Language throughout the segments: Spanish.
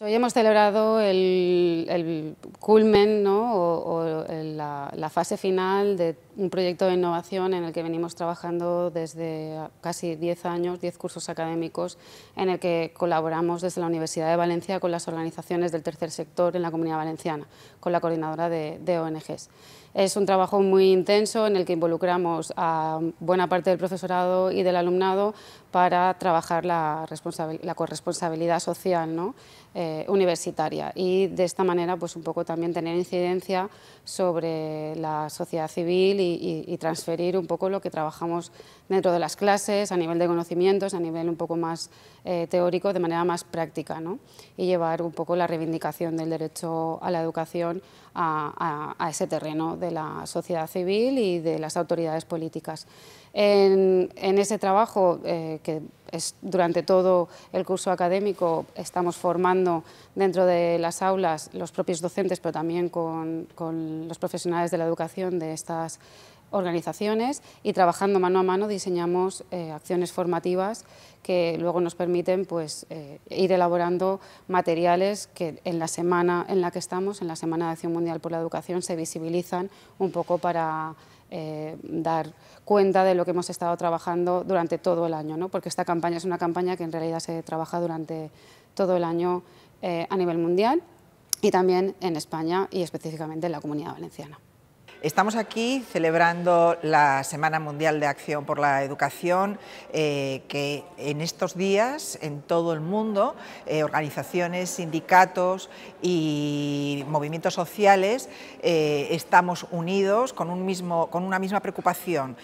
Hoy hemos celebrado el, culmen ¿no? o, la, fase final de un proyecto de innovación en el que venimos trabajando desde casi 10 años, 10 cursos académicos, en el que colaboramos desde la Universidad de Valencia con las organizaciones del tercer sector en la Comunidad Valenciana, con la coordinadora de ONGs. Es un trabajo muy intenso en el que involucramos a buena parte del profesorado y del alumnado para trabajar la, corresponsabilidad social ¿no? Eh, universitaria y de esta manera pues un poco también tener incidencia sobre la sociedad civil y, transferir un poco lo que trabajamos dentro de las clases a nivel de conocimientos, a nivel un poco más eh, teórico, de manera más práctica y llevar un poco la reivindicación del derecho a la educación a, a ese terreno de la sociedad civil y de las autoridades políticas. En, ese trabajo, eh, que es durante todo el curso académico, estamos formando dentro de las aulas los propios docentes, pero también con, con los profesionales de la educación de estas organizaciones y trabajando mano a mano diseñamos eh, acciones formativas que luego nos permiten pues, eh, ir elaborando materiales que en la semana en la que estamos, en la Semana de Acción Mundial por la Educación, se visibilizan un poco para eh, dar cuenta de lo que hemos estado trabajando durante todo el año, porque esta campaña es una campaña que en realidad se trabaja durante todo el año a nivel mundial y también en España y específicamente en la Comunidad Valenciana. Estamos aquí celebrando la Semana Mundial de Acción por la Educación, eh, que en estos días en todo el mundo eh, organizaciones, sindicatos y movimientos sociales eh, estamos unidos con, un mismo, con una misma preocupación.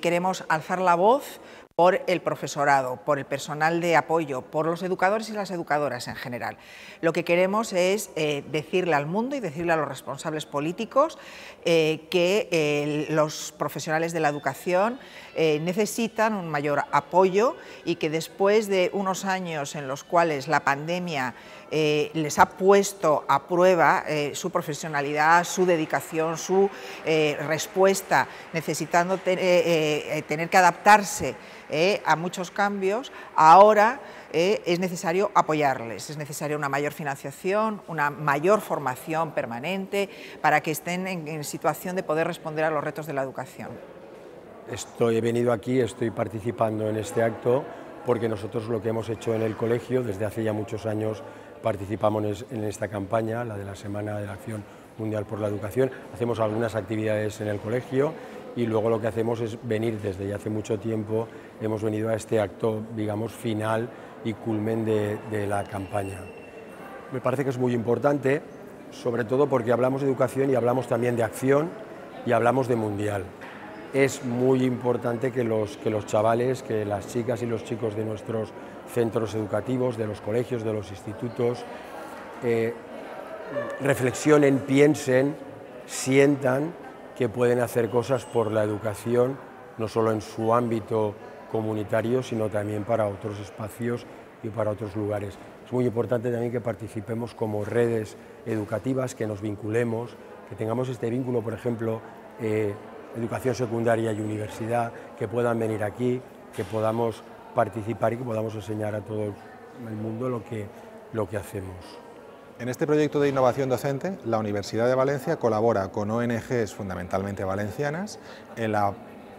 queremos alzar la voz por el profesorado, por el personal de apoyo, por los educadores y las educadoras en general. Lo que queremos es eh, decirle al mundo y decirle a los responsables políticos eh, que eh, los profesionales de la educación necesitan un mayor apoyo y que después de unos años en los cuales la pandemia eh, les ha puesto a prueba eh, su profesionalidad, su dedicación, su eh, respuesta, necesitando tener que adaptarse a muchos cambios, ahora es necesario apoyarles, es necesaria una mayor financiación, una mayor formación permanente para que estén en, situación de poder responder a los retos de la educación. Estoy, he venido aquí, estoy participando en este acto porque nosotros lo que hemos hecho en el colegio, desde hace ya muchos años participamos en esta campaña, la de la Semana de la Acción Mundial por la Educación, hacemos algunas actividades en el colegio y luego lo que hacemos es venir desde ya hace mucho tiempo, hemos venido a este acto, digamos, final y culmen de la campaña. Me parece que es muy importante, sobre todo porque hablamos de educación y hablamos también de acción y hablamos de mundial es muy importante que los, que los chavales, que las chicas y los chicos de nuestros centros educativos, de los colegios, de los institutos, eh, reflexionen, piensen, sientan que pueden hacer cosas por la educación, no solo en su ámbito comunitario, sino también para otros espacios y para otros lugares. Es muy importante también que participemos como redes educativas, que nos vinculemos, que tengamos este vínculo, por ejemplo, eh, educación secundaria y universidad, que puedan venir aquí, que podamos participar y que podamos enseñar a todo el mundo lo que, hacemos. En este proyecto de innovación docente, la Universidad de Valencia colabora con ONGs fundamentalmente valencianas en la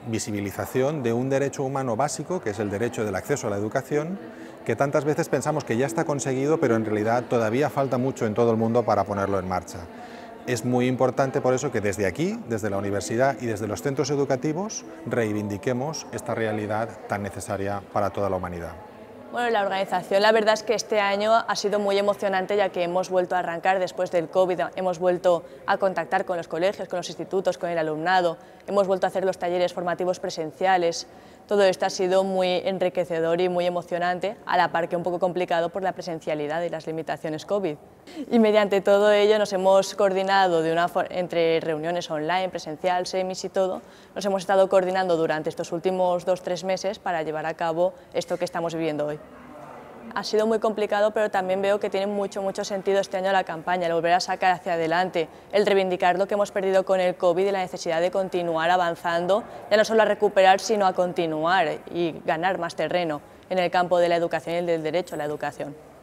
visibilización de un derecho humano básico, que es el derecho del acceso a la educación, que tantas veces pensamos que ya está conseguido, pero en realidad todavía falta mucho en todo el mundo para ponerlo en marcha. Es muy importante por eso que desde aquí, desde la universidad y desde los centros educativos reivindiquemos esta realidad tan necesaria para toda la humanidad. Bueno, la organización la verdad es que este año ha sido muy emocionante ya que hemos vuelto a arrancar después del COVID, hemos vuelto a contactar con los colegios, con los institutos, con el alumnado, hemos vuelto a hacer los talleres formativos presenciales, todo esto ha sido muy enriquecedor y muy emocionante, a la par que un poco complicado por la presencialidad y las limitaciones COVID. Y mediante todo ello nos hemos coordinado de una entre reuniones online, presencial, semis y todo, nos hemos estado coordinando durante estos últimos dos o tres meses para llevar a cabo esto que estamos viviendo hoy ha sido muy complicado, pero también veo que tiene mucho, mucho sentido este año la campaña, el volver a sacar hacia adelante, el reivindicar lo que hemos perdido con el COVID y la necesidad de continuar avanzando, ya no solo a recuperar, sino a continuar y ganar más terreno en el campo de la educación y del derecho a la educación.